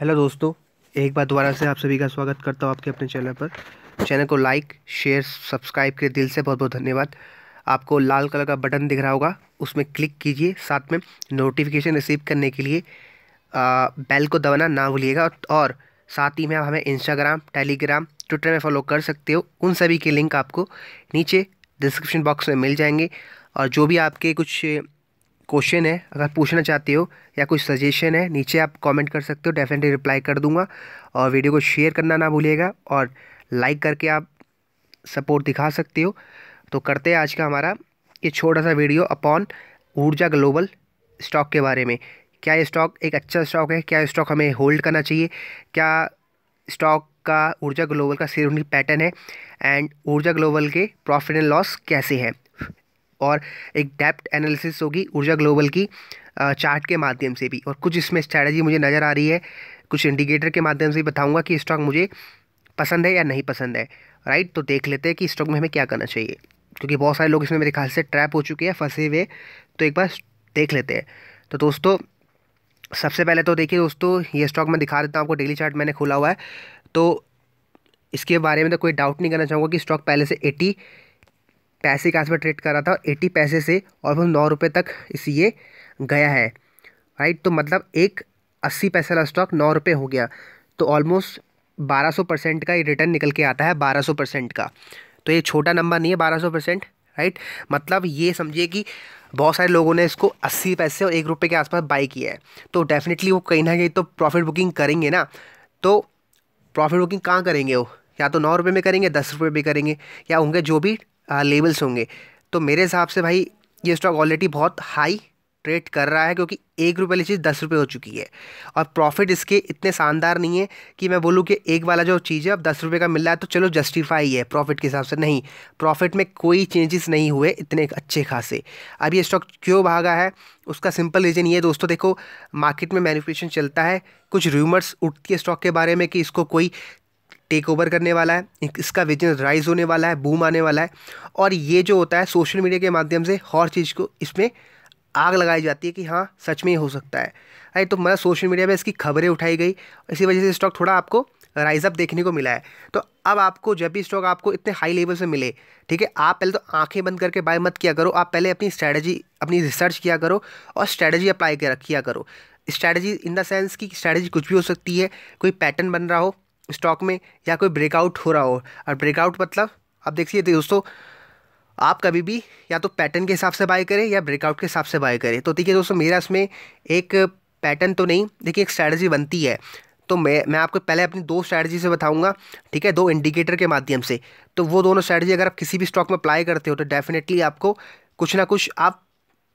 hello दोस्तों एक बार दोबारा से आप सभी का स्वागत करता हूँ आपके अपने चैनल पर चैनल को लाइक शेयर सब्सक्राइब के दिल से बहुत बहुत धन्यवाद आपको लाल कलर का बटन दिख रहा होगा उसमें क्लिक कीजिए साथ में नोटिफिकेशन रिसीव करने के लिए आ, बेल को दबाना ना भूलिएगा और साथ ही में आप हमें इंस्टाग्राम टेलीग्राम ट्विटर में फॉलो कर सकते हो उन सभी के लिंक आपको नीचे डिस्क्रिप्शन बॉक्स में मिल जाएंगे और जो भी आपके कुछ क्वेश्चन है अगर पूछना चाहते हो या कुछ सजेशन है नीचे आप कमेंट कर सकते हो डेफिनेटली रिप्लाई कर दूंगा और वीडियो को शेयर करना ना भूलिएगा और लाइक करके आप सपोर्ट दिखा सकते हो तो करते हैं आज का हमारा ये छोटा सा video upon Urja Global stock के बारे में क्या ये स्टॉक एक अच्छा स्टॉक है क्या स्टॉक हमें होल्ड करना चाहिए क्या स्टॉक का ऊर्जा ग्लोबल का सीरोनिक पैटर्न है एंड ऊर्जा ग्लोबल के प्रॉफिट एंड लॉस कैसे हैं और एक डेप्थ एनालिसिस होगी ऊर्जा ग्लोबल की चार्ट के माध्यम से भी और कुछ इसमें स्ट्रैटेजी मुझे नज़र आ रही है कुछ इंडिकेटर के माध्यम से बताऊँगा कि स्टॉक मुझे पसंद है या नहीं पसंद है राइट तो देख लेते हैं कि स्टॉक में हमें क्या करना चाहिए क्योंकि बहुत सारे लोग इसमें मेरे ख्याल से ट्रैप हो चुके हैं फंसे हुए तो एक बार देख लेते हैं तो दोस्तों सबसे पहले तो देखिए दोस्तों ये स्टॉक मैं दिखा देता हूँ आपको डेली चार्ट मैंने खोला हुआ है तो इसके बारे में तो कोई डाउट नहीं करना चाहूँगा कि स्टॉक पहले से एट्टी पैसे का इसमें ट्रेड कर रहा था और एटी पैसे से और वो नौ रुपये तक इस ये गया है राइट तो मतलब एक अस्सी पैसे वाला स्टॉक नौ रुपये हो गया तो ऑलमोस्ट बारह सौ परसेंट का ये रिटर्न निकल के आता है बारह सौ परसेंट का तो ये छोटा नंबर नहीं है बारह सौ परसेंट राइट मतलब ये समझिए कि बहुत सारे लोगों ने इसको अस्सी पैसे और एक रुपये के आसपास बाई किया है तो डेफिनेटली वो कहीं ना कहीं तो प्रॉफिट बुकिंग करेंगे ना तो प्रॉफिट बुकिंग कहाँ करेंगे वो या तो नौ रुपये में करेंगे दस रुपये भी करेंगे या उनके जो भी लेवल्स होंगे तो मेरे हिसाब से भाई ये स्टॉक ऑलरेडी बहुत हाई ट्रेड कर रहा है क्योंकि एक रुपये वाली चीज़ दस रुपये हो चुकी है और प्रॉफिट इसके इतने शानदार नहीं है कि मैं बोलूँ कि एक वाला जो चीज़ है अब दस रुपये का मिल रहा है तो चलो जस्टिफाई है प्रॉफिट के हिसाब से नहीं प्रॉफिट में कोई चेंजेस नहीं हुए इतने अच्छे खासे अब ये स्टॉक क्यों भागा है उसका सिंपल रीज़न ये दोस्तों देखो मार्केट में मैनिपुलेशन चलता है कुछ र्यूमर्स उठती है स्टॉक के बारे में कि इसको कोई टेक ओवर करने वाला है इसका बिजनेस राइज होने वाला है बूम आने वाला है और ये जो होता है सोशल मीडिया के माध्यम से हर चीज़ को इसमें आग लगाई जाती है कि हाँ सच में ही हो सकता है अरे तो मतलब सोशल मीडिया में इसकी खबरें उठाई गई इसी वजह से स्टॉक थोड़ा आपको राइज अप देखने को मिला है तो अब आपको जब भी स्टॉक आपको इतने हाई लेवल से मिले ठीक है आप पहले तो आंखें बंद करके बाय मत किया करो आप पहले अपनी स्ट्रैटेजी अपनी रिसर्च किया करो और स्ट्रैटेजी अप्लाई किया करो स्ट्रैटेजी इन द सेंस कि स्ट्रैटेजी कुछ भी हो सकती है कोई पैटर्न बन रहा हो स्टॉक में या कोई ब्रेकआउट हो रहा हो और ब्रेकआउट मतलब आप देखिए दोस्तों आप कभी भी या तो पैटर्न के हिसाब से बाय करें या ब्रेकआउट के हिसाब से बाय करें तो देखिए दोस्तों मेरा इसमें एक पैटर्न तो नहीं देखिए एक स्ट्रैटेजी बनती है तो मैं मैं आपको पहले अपनी दो स्ट्रैटेजी से बताऊंगा ठीक है दो इंडिकेटर के माध्यम से तो वो दोनों स्ट्रैटेजी अगर आप किसी भी स्टॉक में अप्लाई करते हो तो डेफिनेटली आपको कुछ ना कुछ आप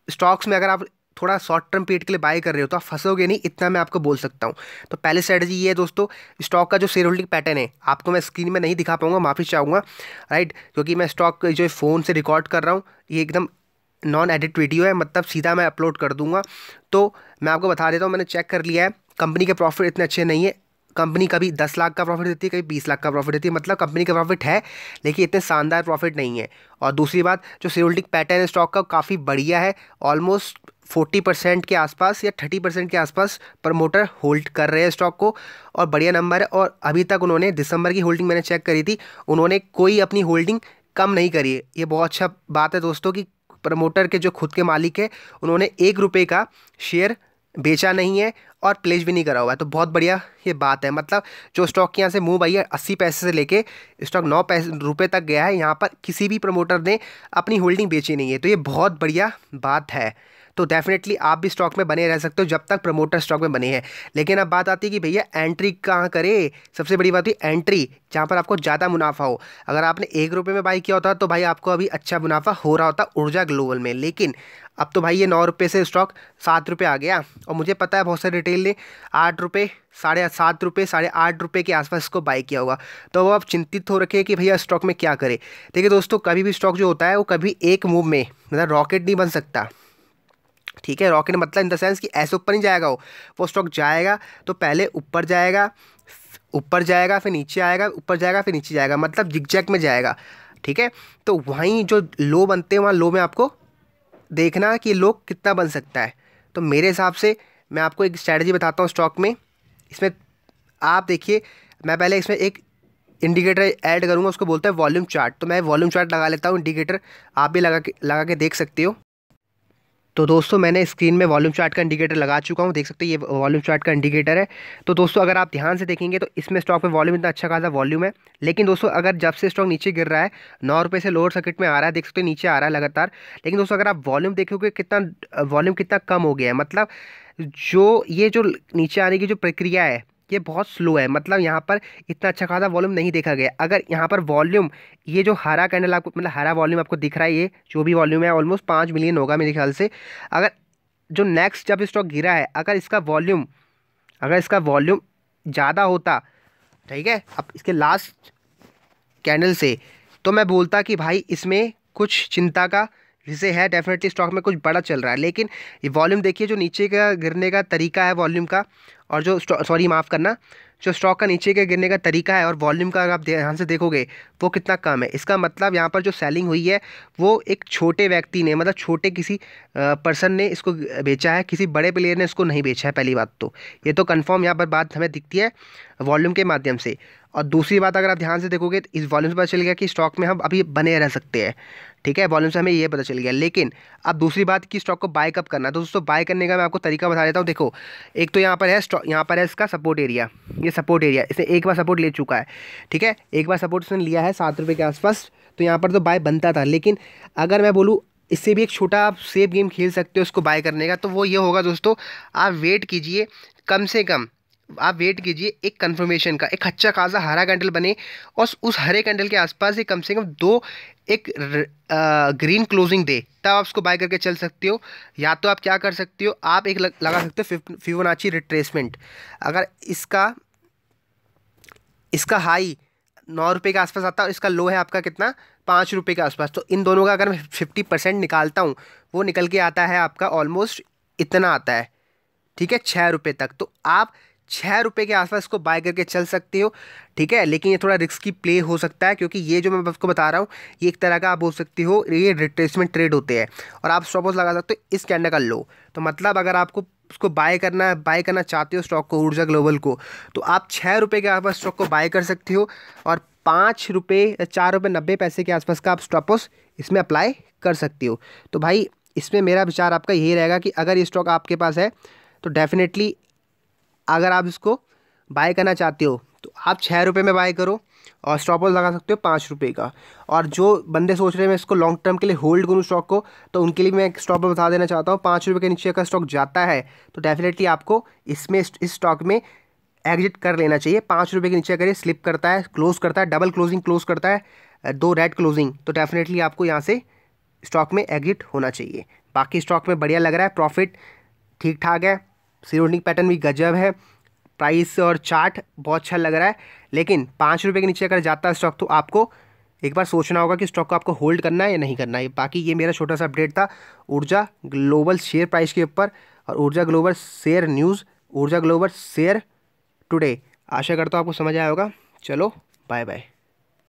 स्टॉक्स में अगर आप थोड़ा शॉर्ट टर्म पीरियड के लिए बाय कर रहे हो तो आप फंसोगे नहीं इतना मैं आपको बोल सकता हूँ तो पहले स्ट्रेटजी ये है दोस्तों स्टॉक का जो शेयर होल्डिंग पैटर्न है आपको मैं स्क्रीन में नहीं दिखा पाऊंगा माफ़ी चाहूँगा राइट क्योंकि मैं स्टॉक जो फ़ोन से रिकॉर्ड कर रहा हूँ ये एकदम नॉन एडिट वीडियो है मतलब सीधा मैं अपलोड कर दूंगा तो मैं आपको बता देता हूँ मैंने चेक कर लिया है कंपनी के प्रॉफिट इतने अच्छे नहीं है कंपनी कभी दस लाख का प्रॉफिट देती है कभी बीस लाख का प्रॉफिट देती है मतलब कंपनी का प्रॉफिट है लेकिन इतने शानदार प्रॉफिट नहीं है और दूसरी बात जो सीरोल्टिक पैटर्न स्टॉक का काफ़ी बढ़िया है ऑलमोस्ट फोर्टी परसेंट के आसपास या थर्टी परसेंट के आसपास प्रमोटर होल्ड कर रहे हैं स्टॉक को और बढ़िया नंबर है और अभी तक उन्होंने दिसंबर की होल्डिंग मैंने चेक करी थी उन्होंने कोई अपनी होल्डिंग कम नहीं करी है ये बहुत अच्छा बात है दोस्तों कि प्रमोटर के जो खुद के मालिक है उन्होंने एक रुपये का शेयर बेचा नहीं है और प्लेज भी नहीं करा हुआ है तो बहुत बढ़िया ये बात है मतलब जो स्टॉक के यहाँ से मूव आई है अस्सी पैसे से लेके स्टॉक नौ पैसे रुपये तक गया है यहाँ पर किसी भी प्रमोटर ने अपनी होल्डिंग बेची नहीं है तो ये बहुत बढ़िया बात है तो डेफिनेटली आप भी स्टॉक में बने रह सकते हो जब तक प्रमोटर स्टॉक में बने हैं लेकिन अब बात आती है कि भैया एंट्री कहाँ करें सबसे बड़ी बात हुई एंट्री जहाँ पर आपको ज़्यादा मुनाफा हो अगर आपने एक रुपये में बाई किया होता तो भाई आपको अभी अच्छा मुनाफा हो रहा होता ऊर्जा ग्लोबल में लेकिन अब तो भाई ये नौ रुपये से स्टॉक सात रुपये आ गया और मुझे पता है बहुत सारे रिटेल ने आठ रुपये साढ़े सात रुपये साढ़े आठ रुपये के आसपास इसको बाई किया होगा तो वो आप चिंतित हो रखे कि भैया स्टॉक में क्या करें देखिए दोस्तों कभी भी स्टॉक जो होता है वो कभी एक मूव में मतलब रॉकेट नहीं बन सकता ठीक है रॉकेट मतलब इन द सेंस कि ऐसे ऊपर नहीं जाएगा वो वो स्टॉक जाएगा तो पहले ऊपर जाएगा ऊपर जाएगा फिर नीचे आएगा ऊपर जाएगा फिर नीचे जाएगा मतलब जिगजैक में जाएगा ठीक है तो वहीं जो लो बनते हैं वहाँ लो में आपको देखना कि लो कितना बन सकता है तो मेरे हिसाब से मैं आपको एक स्ट्रैटेजी बताता हूँ स्टॉक में इसमें आप देखिए मैं पहले इसमें एक इंडिकेटर ऐड करूँगा उसको बोलते हैं वॉल्यूम चार्ट तो मैं वॉल्यूम चार्ट लगा लेता हूँ इंडिकेटर आप भी लगा के लगा के देख सकते हो तो दोस्तों मैंने स्क्रीन में वॉल्यूम चार्ट का इंडिकेटर लगा चुका हूँ देख सकते हैं ये वॉल्यूम चार्ट का इंडिकेटर है तो दोस्तों अगर आप ध्यान से देखेंगे तो इसमें स्टॉक में वॉल्यूम इतना अच्छा खासा वॉल्यूम है लेकिन दोस्तों अगर जब से स्टॉक नीचे गिर रहा है नौ रुपये से लोअर सर्किट में आ रहा है देख सकते हैं नीचे आ रहा है लगातार लेकिन दोस्तों अगर आप वॉल्यूम देखोगे कितना वॉल्यूम कितना कम हो गया है मतलब जो ये जो नीचे आने की जो प्रक्रिया है ये बहुत स्लो है मतलब यहाँ पर इतना अच्छा खासा वॉल्यूम नहीं देखा गया अगर यहाँ पर वॉल्यूम ये जो हरा कैंडल आपको मतलब हरा वॉल्यूम आपको दिख रहा है ये जो भी वॉल्यूम है ऑलमोस्ट पाँच मिलियन होगा मेरे ख्याल से अगर जो नेक्स्ट जब स्टॉक गिरा है अगर इसका वॉल्यूम अगर इसका वॉल्यूम ज़्यादा होता ठीक है अब इसके लास्ट कैंडल से तो मैं बोलता कि भाई इसमें कुछ चिंता का विषय है डेफिनेटली स्टॉक में कुछ बड़ा चल रहा है लेकिन ये वॉल्यूम देखिए जो नीचे का गिरने का तरीका है वॉल्यूम का और जो सॉरी माफ़ करना जो स्टॉक का नीचे के गिरने का तरीका है और वॉल्यूम का अगर आप ध्यान से देखोगे वो कितना कम है इसका मतलब यहाँ पर जो सेलिंग हुई है वो एक छोटे व्यक्ति ने मतलब छोटे किसी पर्सन ने इसको बेचा है किसी बड़े प्लेयर ने इसको नहीं बेचा है पहली बात तो ये तो कन्फर्म यहाँ पर बात हमें दिखती है वॉल्यूम के माध्यम से और दूसरी बात अगर आप ध्यान से देखोगे तो इस वॉल्यूम से पता चल गया कि स्टॉक में हम अभी बने रह सकते हैं ठीक है वॉल्यूम से हमें यह पता चल गया लेकिन अब दूसरी बात कि स्टॉक को बाय कब करना तो दोस्तों बाय करने का मैं आपको तरीका बता देता हूँ देखो एक तो यहाँ पर है स्टॉक यहाँ पर है इसका सपोर्ट एरिया ये सपोर्ट एरिया इसने एक बार सपोर्ट ले चुका है ठीक है एक बार सपोर्ट इसने लिया है सात रुपये के आसपास तो यहाँ पर तो बाय बनता था लेकिन अगर मैं बोलूँ इससे भी एक छोटा आप सेफ गेम खेल सकते हो उसको बाय करने का तो वो ये होगा दोस्तों आप वेट कीजिए कम से कम आप वेट कीजिए एक कंफर्मेशन का एक अच्छा खासा हरा कैंडल बने और उस हरे कैंडल के आसपास ही कम से कम दो एक ग्रीन क्लोजिंग दे तब आप उसको बाय करके चल सकते हो या तो आप क्या कर सकते हो आप एक लगा सकते हो फिवोनाची रिट्रेसमेंट अगर इसका इसका हाई नौ रुपये के आसपास आता है और इसका लो है आपका कितना पाँच रुपये के आसपास तो इन दोनों का अगर मैं फिफ्टी परसेंट निकालता हूँ वो निकल के आता है आपका ऑलमोस्ट इतना आता है ठीक है छः रुपये तक तो आप छः रुपये के आसपास इसको बाय करके चल सकते हो ठीक है लेकिन ये थोड़ा रिस्क की प्ले हो सकता है क्योंकि ये जो मैं आपको बता रहा हूँ ये एक तरह का आप बोल सकते हो ये रिट्रेसमेंट ट्रेड होते हैं और आप स्टॉप लगा सकते हो इस कैंडल का लो तो मतलब अगर आपको उसको बाय करना है बाय करना चाहते हो स्टॉक को ऊर्जा ग्लोबल को तो आप छः रुपये के आसपास स्टॉक को बाय कर सकते हो और पाँच रुपये चार रुपये नब्बे पैसे के आसपास का आप स्टॉप लॉस इसमें अप्लाई कर सकते हो तो भाई इसमें मेरा विचार आपका यही रहेगा कि अगर ये स्टॉक आपके पास है तो डेफिनेटली अगर आप इसको बाय करना चाहते हो तो आप छः रुपये में बाय करो और स्टॉप लॉस लगा सकते हो पाँच रुपये का और जो बंदे सोच रहे हैं मैं इसको लॉन्ग टर्म के लिए होल्ड करूँ स्टॉक को तो उनके लिए मैं एक स्टॉप बता देना चाहता हूँ पाँच रुपये के नीचे का स्टॉक जाता है तो डेफिनेटली आपको इसमें इस स्टॉक में एग्जिट कर लेना चाहिए पाँच रुपये के नीचे अगर ये स्लिप करता है क्लोज करता है डबल क्लोजिंग क्लोज करता है दो रेड क्लोजिंग तो डेफिनेटली आपको यहाँ से स्टॉक में एग्जिट होना चाहिए बाकी स्टॉक में बढ़िया लग रहा है प्रॉफिट ठीक ठाक है सीरोडिंग पैटर्न भी गजब है प्राइस और चार्ट बहुत अच्छा लग रहा है लेकिन पाँच रुपये के नीचे अगर जाता है स्टॉक तो आपको एक बार सोचना होगा कि स्टॉक को आपको होल्ड करना है या नहीं करना है बाकी ये मेरा छोटा सा अपडेट था ऊर्जा ग्लोबल शेयर प्राइस के ऊपर और Urja global share news Urja global share today आशा करता हूँ आपको समझ आया होगा चलो बाय बाय